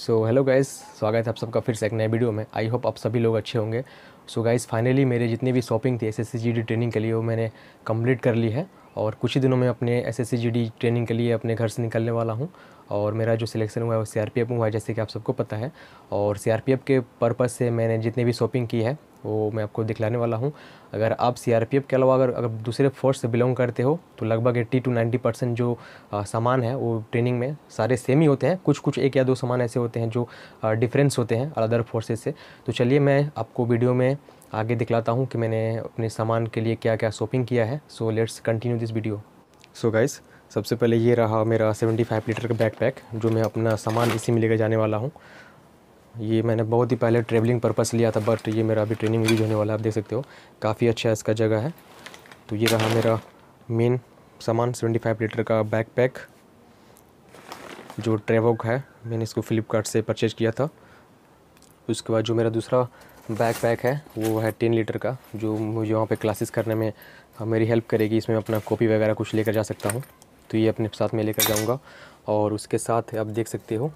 so hello guys स्वागत है आप सबका फिर से एक नए वीडियो में आई होप आप सभी लोग अच्छे होंगे सो गाइस फाइनली मेरे जितनी भी शॉपिंग थी एस एस ट्रेनिंग के लिए वो मैंने कंप्लीट कर ली है और कुछ ही दिनों में अपने एस एस ट्रेनिंग के लिए अपने घर से निकलने वाला हूँ और मेरा जो सिलेक्शन हुआ है वो सी एफ हुआ है जैसे कि आप सबको पता है और सी के पर्पज़ से मैंने जितनी भी शॉपिंग की है वो मैं आपको दिखलाने वाला हूँ अगर आप सी के अलावा अगर अगर दूसरे फोर्स से बिलोंग करते हो तो लगभग एट्टी टू नाइन्टी परसेंट जो सामान है वो ट्रेनिंग में सारे सेम ही होते हैं कुछ कुछ एक या दो सामान ऐसे होते हैं जो डिफरेंस होते हैं अदर फोर्सेज से तो चलिए मैं आपको वीडियो में आगे दिखलाता हूँ कि मैंने अपने सामान के लिए क्या क्या शॉपिंग किया है so let's continue this video so guys सबसे पहले ये रहा मेरा 75 लीटर का बैकपैक जो मैं अपना सामान इसी में लेकर जाने वाला हूँ ये मैंने बहुत ही पहले ट्रेवलिंग पर्पस लिया था बट ये मेरा अभी ट्रेनिंग यूज होने वाला है आप देख सकते हो काफ़ी अच्छा इसका जगह है तो ये रहा मेरा मेन सामान 75 लीटर का बैक पैक जो ट्रेवोक है मैंने इसको फ्लिपकार्ट से परचेज़ किया था उसके बाद जो मेरा दूसरा बैक पैक है वो है टेन लीटर का जो मुझे वहाँ पे क्लासेस करने में हाँ, मेरी हेल्प करेगी इसमें अपना कॉपी वगैरह कुछ लेकर जा सकता हूँ तो ये अपने साथ में लेकर जाऊँगा और उसके साथ आप देख सकते हो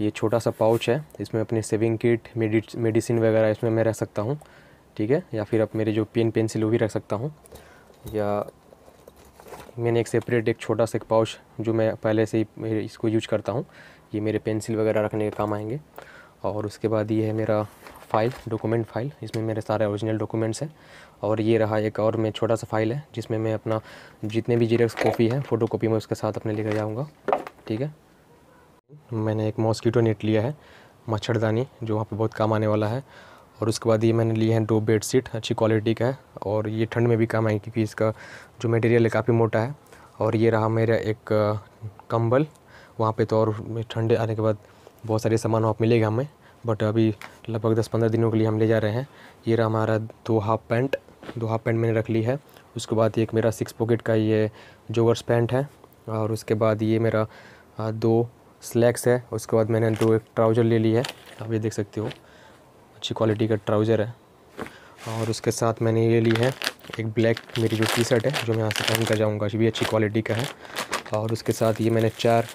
ये छोटा सा पाउच है इसमें अपनी सेविंग किट मेडिसिन वगैरह इसमें मैं रख सकता हूँ ठीक है या फिर आप मेरे जो पेन पेंसिल वो भी रख सकता हूँ या मैंने एक सेपरेट एक छोटा सा एक पाउच जो मैं पहले से ही इसको यूज करता हूँ ये मेरे पेंसिल वगैरह रखने के काम आएंगे और उसके बाद ये है मेरा फाइल डॉक्यूमेंट फाइल इसमें मेरे सारे ओरिजिनल डॉक्यूमेंट्स हैं और ये रहा एक और मैं छोटा सा फाइल है जिसमें मैं अपना जितने भी जीरेक्स कॉपी है फ़ोटो कॉपी मैं उसके साथ अपने लेकर जाऊँगा ठीक है मैंने एक मॉस्कीटो नेट लिया है मच्छरदानी जो वहाँ पे बहुत काम आने वाला है और उसके बाद ये मैंने लिए हैं दो बेड शीट अच्छी क्वालिटी का है और ये ठंड में भी काम आएगी क्योंकि इसका जो मटेरियल है काफ़ी मोटा है और ये रहा मेरा एक कंबल वहाँ पे तो और ठंडे आने के बाद बहुत सारे सामान वहाँ मिलेगा हमें बट अभी लगभग दस पंद्रह दिनों के लिए हम ले जा रहे हैं ये रहा हमारा दो हाफ पैंट दो हाफ पैंट मैंने रख ली है उसके बाद एक मेरा सिक्स पॉकेट का ये जोवर्स पैंट है और उसके बाद ये मेरा दो स्लैक्स है उसके बाद मैंने दो एक ट्राउज़र ले ली है आप ये देख सकते हो अच्छी क्वालिटी का ट्राउज़र है और उसके साथ मैंने ये ली है एक ब्लैक मेरी जो टी शर्ट है जो मैं यहाँ से पहन कर जाऊँगा जो भी अच्छी क्वालिटी का है और उसके साथ ये मैंने चार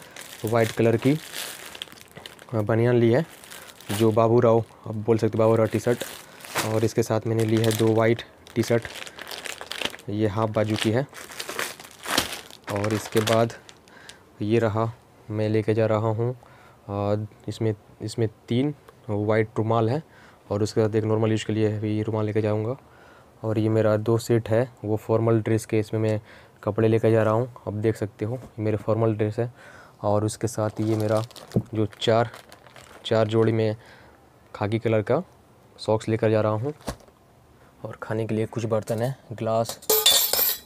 वाइट कलर की बनियान ली है जो बाबू राव आप बोल सकते बाबू राव टी शर्ट और इसके साथ मैंने ली है दो वाइट टी शर्ट ये हाफ बाजू की है और इसके बाद ये रहा मैं लेके जा रहा हूँ इसमें इसमें तीन वाइट रुमाल है और उसके साथ एक नॉर्मल यूज के लिए भी रुमाल लेके जाऊँगा और ये मेरा दो सेट है वो फॉर्मल ड्रेस के इसमें मैं कपड़े लेकर जा रहा हूँ अब देख सकते हो मेरे फॉर्मल ड्रेस है और उसके साथ ये मेरा जो चार चार जोड़ी में खाकी कलर का सॉक्स लेकर जा रहा हूँ और खाने के लिए कुछ बर्तन है ग्लास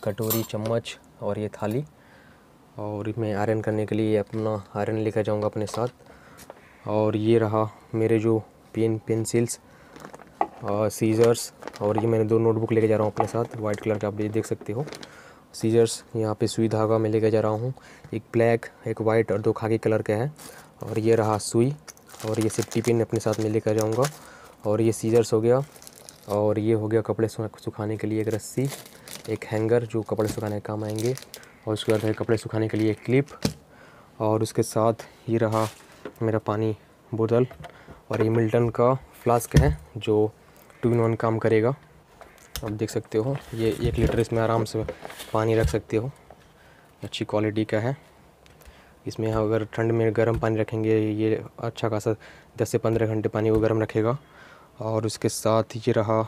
कटोरी चम्मच और ये थाली और मैं आयरन करने के लिए अपना आयरन लेकर जाऊँगा अपने साथ और ये रहा मेरे जो पेन पेंसिल्स और सीजर्स और ये मैंने दो नोटबुक लेके जा रहा हूँ अपने साथ वाइट कलर के आप ये देख सकते हो सीजर्स यहाँ पे सुई धागा मैं लेके जा रहा हूँ एक ब्लैक एक वाइट और दो खाकी कलर का है और ये रहा सुई और ये सेफ्टी पिन अपने साथ में लेकर जाऊँगा और ये सीजर्स हो गया और ये हो गया कपड़े सुखाने के लिए एक रस्सी एक हैंगर जो कपड़े सुखाने के काम आएंगे और उसके बाद है कपड़े सुखाने के लिए क्लिप और उसके साथ ये रहा मेरा पानी बोतल और ये मिल्टन का फ्लास्क है जो टू इन वन काम करेगा आप देख सकते हो ये एक लीटर इसमें आराम से पानी रख सकते हो अच्छी क्वालिटी का है इसमें अगर ठंड में गर्म पानी रखेंगे ये अच्छा खासा दस से पंद्रह घंटे पानी को गर्म रखेगा और उसके साथ ये रहा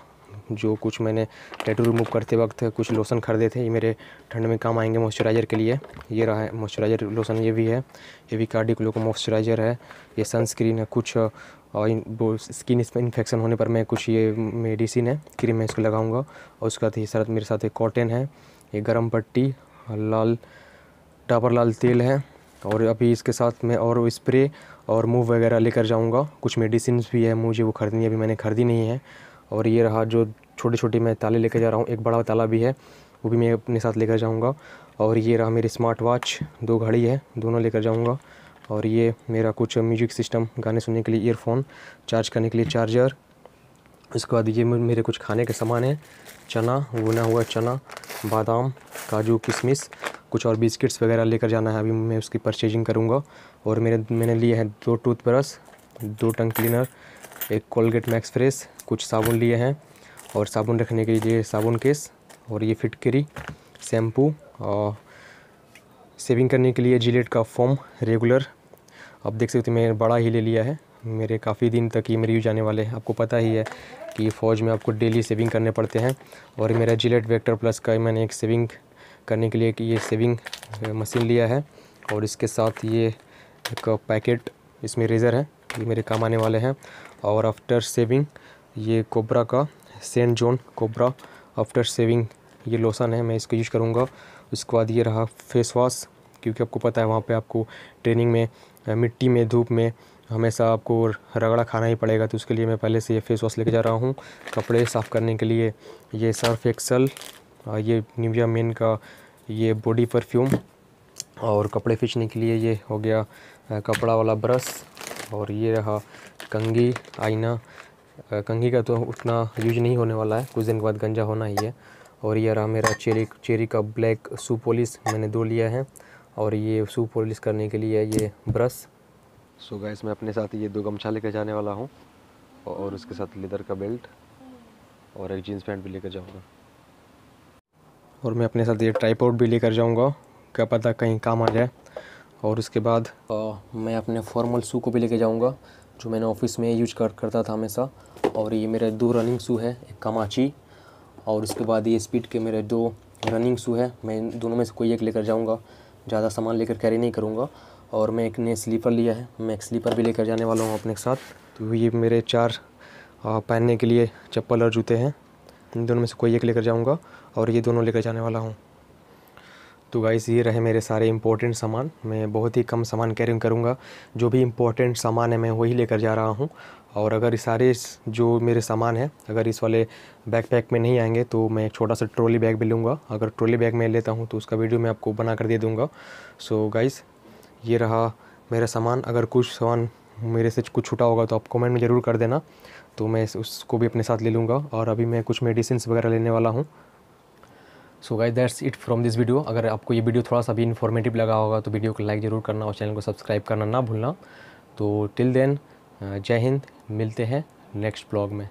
जो कुछ मैंने टैटू रिमूव करते वक्त कुछ लोशन खरीदे थे ये मेरे ठंड में काम आएंगे मॉइस्चराइज़र के लिए ये रहा है मॉइस्चराइज़र लोशन ये भी है ये भी कार्डिक का मॉइस्चराइज़र है ये सनस्क्रीन है कुछ और इन वो स्किन पर इन्फेक्शन होने पर मैं कुछ ये मेडिसिन है क्रीम मैं इसको लगाऊंगा और उसके बाद ये साथ मेरे साथ एक कॉटन है ये गर्म पट्टी लाल डाबर लाल तेल है और अभी इसके साथ मैं और स्प्रे और मूव वगैरह लेकर जाऊंगा कुछ मेडिसिन भी है मुझे वो खरीदनी अभी मैंने खरीदी नहीं है और ये रहा जो छोटी छोटी मैं ताले लेकर जा रहा हूँ एक बड़ा ताला भी है वो भी मैं अपने साथ लेकर जाऊँगा और ये रहा मेरी स्मार्ट वॉच दो घड़ी है दोनों लेकर जाऊँगा और ये मेरा कुछ म्यूजिक सिस्टम गाने सुनने के लिए ईयरफोन चार्ज करने के लिए चार्जर उसके बाद ये मेरे कुछ खाने के सामान हैं चना भुना हुआ चना बादाम काजू किशमिश कुछ और बिस्किट्स वगैरह लेकर जाना है अभी मैं उसकी परचेजिंग करूँगा और मेरे मैंने लिए हैं दो टूथब्रश दो टंग क्लीनर एक कोलगेट मैक्स फ्रेश कुछ साबुन लिए हैं और साबुन रखने के लिए साबुन केस और ये फिटकरी शैम्पू और सेविंग करने के लिए जिलेट का फॉर्म रेगुलर आप देख सकते हो मैंने बड़ा ही ले लिया है मेरे काफ़ी दिन तक ये मेरे यूज आने वाले हैं आपको पता ही है कि फ़ौज में आपको डेली सेविंग करने पड़ते हैं और मेरा जिलेट वेक्टर प्लस का मैंने एक सेविंग करने के लिए कि ये सेविंग मशीन लिया है और इसके साथ ये एक पैकेट इसमें रेज़र है ये मेरे काम आने वाले हैं और आफ्टर सेविंग ये कोबरा का सेंट जोन कोबरा आफ्टर सेविंग ये लोसन है मैं इसको यूज़ करूँगा उसके बाद ये रहा फेस वॉश क्योंकि आपको पता है वहाँ पे आपको ट्रेनिंग में मिट्टी में धूप में हमेशा आपको रगड़ा खाना ही पड़ेगा तो उसके लिए मैं पहले से ये फेस वॉश लेके जा रहा हूँ कपड़े साफ़ करने के लिए ये सर्फ एक्सल ये निविया मेन का ये बॉडी परफ्यूम और कपड़े खींचने के लिए ये हो गया कपड़ा वाला ब्रश और ये रहा कंगी आईना कंगी का तो उतना यूज नहीं होने वाला है कुछ दिन के बाद गंजा होना ही है और ये रहा मेरा चेरी चेरी का ब्लैक सू पॉलिस मैंने दो लिया है और ये सू पॉलिश करने के लिए ये ब्रश सो गैस मैं अपने साथ ये दो गमछा लेकर जाने वाला हूँ और उसके साथ लेदर का बेल्ट और एक जीन्स पैंट भी लेकर जाऊँगा और मैं अपने साथ ये ट्राईपोर्ट भी लेकर जाऊँगा क्या पता कहीं काम आ जाए और उसके बाद आ, मैं अपने फॉर्मल शू को भी लेके जाऊँगा जो मैंने ऑफिस में यूज कर करता था हमेशा और ये मेरे दो रनिंग शू है एक कमाची और उसके बाद ये स्पीड के मेरे दो रनिंग शू है मैं दोनों में से कोई एक लेकर जाऊँगा ज़्यादा सामान लेकर कैरी नहीं करूँगा और मैं एक ने स्लीपर लिया है मैं एक स्लीपर भी लेकर जाने वाला हूँ अपने साथ तो ये मेरे चार पहनने के लिए चप्पल और जूते हैं इन दोनों में से कोई एक लेकर जाऊँगा और ये दोनों लेकर जाने वाला हूँ तो गाइस ये रहे मेरे सारे इम्पोर्टेंट सामान मैं बहुत ही कम सामान कैरिंग करूँगा जो भी इम्पोर्टेंट सामान है मैं वही लेकर जा रहा हूँ और अगर सारे जो मेरे सामान हैं अगर इस वाले बैकपैक पैक में नहीं आएंगे तो मैं एक छोटा सा ट्रॉली बैग भी लूँगा अगर ट्रॉली बैग में लेता हूँ तो उसका वीडियो मैं आपको बना कर दे दूँगा सो गाइस ये रहा मेरा सामान अगर कुछ सामान मेरे से कुछ छूटा होगा तो आप कमेंट में ज़रूर कर देना तो मैं उसको भी अपने साथ ले लूँगा और अभी मैं कुछ मेडिसिन वगैरह लेने वाला हूँ so guys that's it from this video अगर आपको ये वीडियो थोड़ा सा भी इन्फॉर्मेटिव लगा होगा तो वीडियो को लाइक ज़रूर करना और चैनल को सब्सक्राइब करना ना भूलना तो टिल देन जय हिंद मिलते हैं नेक्स्ट ब्लॉग में